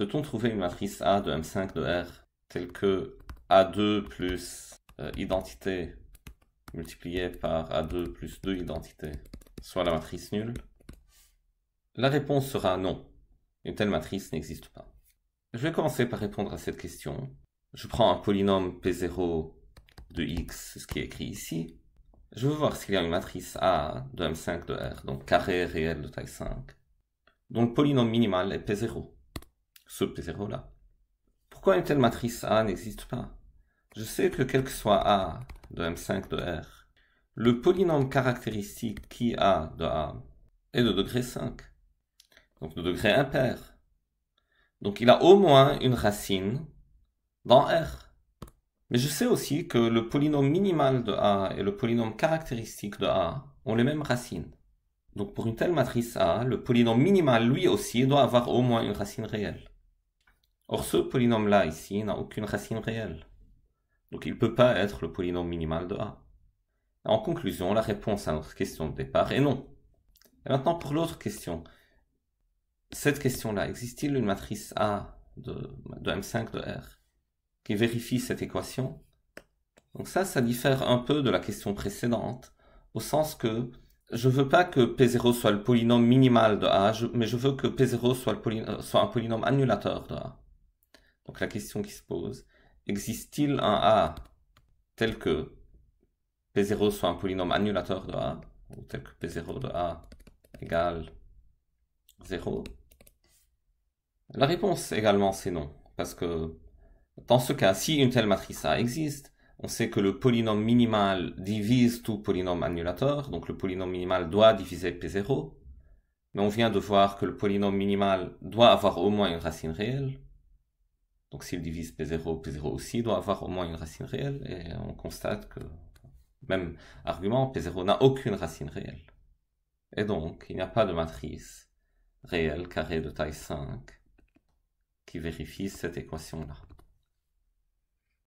Peut-on trouver une matrice A de M5 de R telle que A2 plus euh, identité multipliée par A2 plus 2 identité, soit la matrice nulle La réponse sera non. Une telle matrice n'existe pas. Je vais commencer par répondre à cette question. Je prends un polynôme P0 de x, ce qui est écrit ici. Je veux voir s'il y a une matrice A de M5 de R, donc carré réel de taille 5, Donc, le polynôme minimal est P0 ce P0-là. Pourquoi une telle matrice A n'existe pas Je sais que quel que soit A de M5 de R, le polynôme caractéristique qui A de A est de degré 5, donc de degré impair. Donc il a au moins une racine dans R. Mais je sais aussi que le polynôme minimal de A et le polynôme caractéristique de A ont les mêmes racines. Donc pour une telle matrice A, le polynôme minimal lui aussi doit avoir au moins une racine réelle. Or, ce polynôme-là, ici, n'a aucune racine réelle. Donc, il ne peut pas être le polynôme minimal de A. En conclusion, la réponse à notre question de départ est non. Et maintenant, pour l'autre question. Cette question-là, existe-t-il une matrice A de, M5 de R qui vérifie cette équation Donc ça, ça diffère un peu de la question précédente, au sens que je ne veux pas que P0 soit le polynôme minimal de A, mais je veux que P0 soit, euh, soit un polynôme annulateur de A. Donc la question qui se pose, existe-t-il un A tel que P0 soit un polynôme annulateur de A, ou tel que P0 de A égale 0 La réponse également c'est non, parce que dans ce cas, si une telle matrice A existe, on sait que le polynôme minimal divise tout polynôme annulateur, donc le polynôme minimal doit diviser P0, mais on vient de voir que le polynôme minimal doit avoir au moins une racine réelle, donc s'il divise P0, P0 aussi doit avoir au moins une racine réelle, et on constate que, même argument, P0 n'a aucune racine réelle. Et donc, il n'y a pas de matrice réelle carrée de taille 5 qui vérifie cette équation-là.